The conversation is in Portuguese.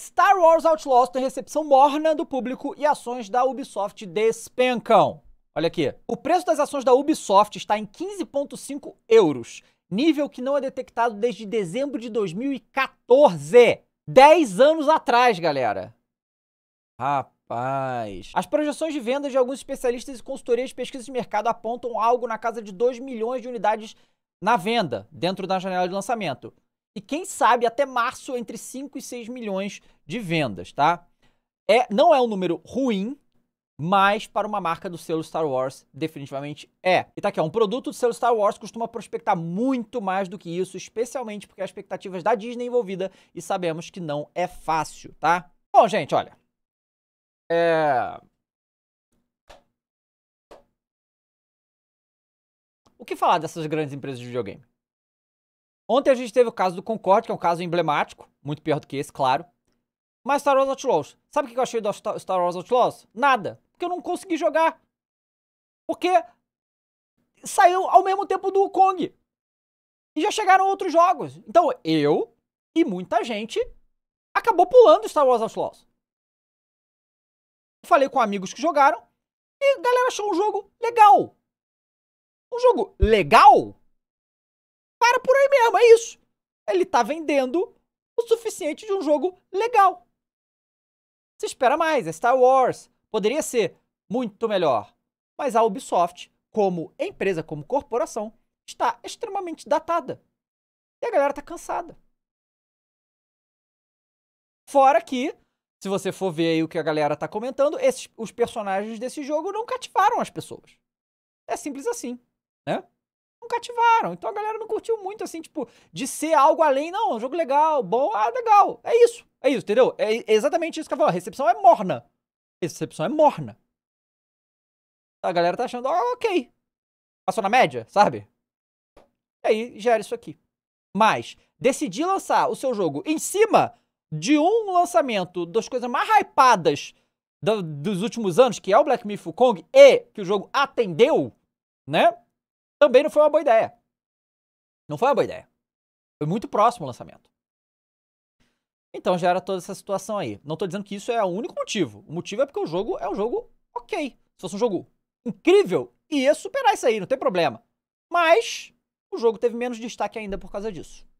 Star Wars Outlaws tem recepção morna do público e ações da Ubisoft despencam. Olha aqui. O preço das ações da Ubisoft está em 15,5 euros, nível que não é detectado desde dezembro de 2014. 10 anos atrás, galera. Rapaz. As projeções de vendas de alguns especialistas e consultorias de pesquisa de mercado apontam algo na casa de 2 milhões de unidades na venda, dentro da janela de lançamento e quem sabe até março entre 5 e 6 milhões de vendas, tá? É, não é um número ruim, mas para uma marca do selo Star Wars definitivamente é. E tá aqui, ó, um produto do selo Star Wars costuma prospectar muito mais do que isso, especialmente porque há expectativas da Disney envolvida e sabemos que não é fácil, tá? Bom, gente, olha. É... O que falar dessas grandes empresas de videogame? Ontem a gente teve o caso do Concorde, que é um caso emblemático, muito pior do que esse, claro. Mas Star Wars Outlaws, sabe o que eu achei do Star Wars Outlaws? Nada, porque eu não consegui jogar. Porque saiu ao mesmo tempo do Kong. E já chegaram outros jogos. Então eu e muita gente acabou pulando Star Wars Outlaws. Falei com amigos que jogaram e a galera achou um jogo legal. Um jogo legal para por aí mesmo, é isso. Ele tá vendendo o suficiente de um jogo legal. Se espera mais, é Star Wars. Poderia ser muito melhor. Mas a Ubisoft, como empresa, como corporação, está extremamente datada. E a galera tá cansada. Fora que, se você for ver aí o que a galera tá comentando, esses, os personagens desse jogo não cativaram as pessoas. É simples assim, né? não cativaram. Então a galera não curtiu muito, assim, tipo, de ser algo além, não, é um jogo legal, bom, ah, legal. É isso, é isso, entendeu? É exatamente isso que eu falo, a recepção é morna. recepção é morna. A galera tá achando, ah, ok. Passou na média, sabe? E aí gera isso aqui. Mas, decidir lançar o seu jogo em cima de um lançamento das coisas mais hypadas do, dos últimos anos, que é o Black Myth Wukong, e que o jogo atendeu, né? Também não foi uma boa ideia. Não foi uma boa ideia. Foi muito próximo o lançamento. Então gera toda essa situação aí. Não estou dizendo que isso é o único motivo. O motivo é porque o jogo é um jogo ok. Se fosse um jogo incrível, ia superar isso aí, não tem problema. Mas o jogo teve menos destaque ainda por causa disso.